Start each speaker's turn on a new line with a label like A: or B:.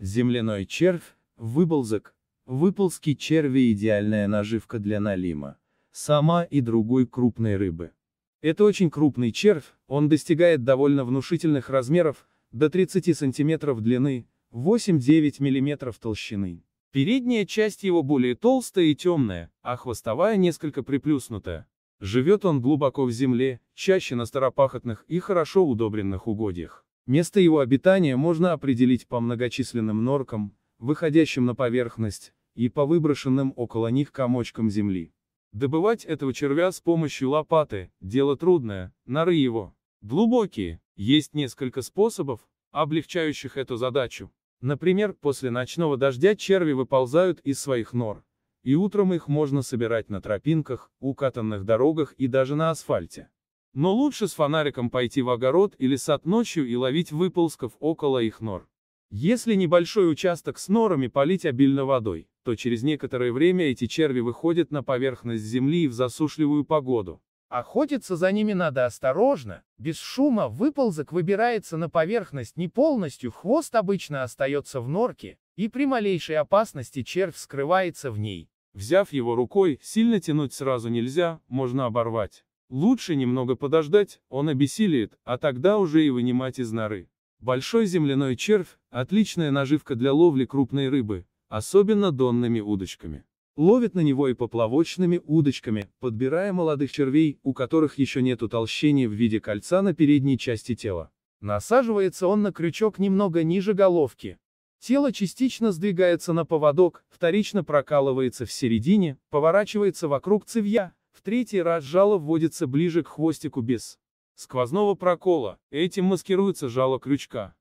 A: Земляной червь, выболзок, выползки черви – идеальная наживка для налима, сама и другой крупной рыбы. Это очень крупный червь, он достигает довольно внушительных размеров, до 30 см длины, 8-9 миллиметров толщины. Передняя часть его более толстая и темная, а хвостовая несколько приплюснутая. Живет он глубоко в земле, чаще на старопахотных и хорошо удобренных угодьях. Место его обитания можно определить по многочисленным норкам, выходящим на поверхность, и по выброшенным около них комочкам земли. Добывать этого червя с помощью лопаты – дело трудное, норы его глубокие. Есть несколько способов, облегчающих эту задачу. Например, после ночного дождя черви выползают из своих нор, и утром их можно собирать на тропинках, укатанных дорогах и даже на асфальте. Но лучше с фонариком пойти в огород или сад ночью и ловить выползков около их нор. Если небольшой участок с норами полить обильно водой, то через некоторое время эти черви выходят на поверхность земли в засушливую погоду. Охотиться за ними надо осторожно, без шума выползок выбирается на поверхность не полностью, хвост обычно остается в норке, и при малейшей опасности червь скрывается в ней. Взяв его рукой, сильно тянуть сразу нельзя, можно оборвать. Лучше немного подождать, он обессилеет, а тогда уже и вынимать из норы. Большой земляной червь – отличная наживка для ловли крупной рыбы, особенно донными удочками. Ловит на него и поплавочными удочками, подбирая молодых червей, у которых еще нет утолщения в виде кольца на передней части тела. Насаживается он на крючок немного ниже головки. Тело частично сдвигается на поводок, вторично прокалывается в середине, поворачивается вокруг цевья, третий раз жало вводится ближе к хвостику без сквозного прокола, этим маскируется жало крючка.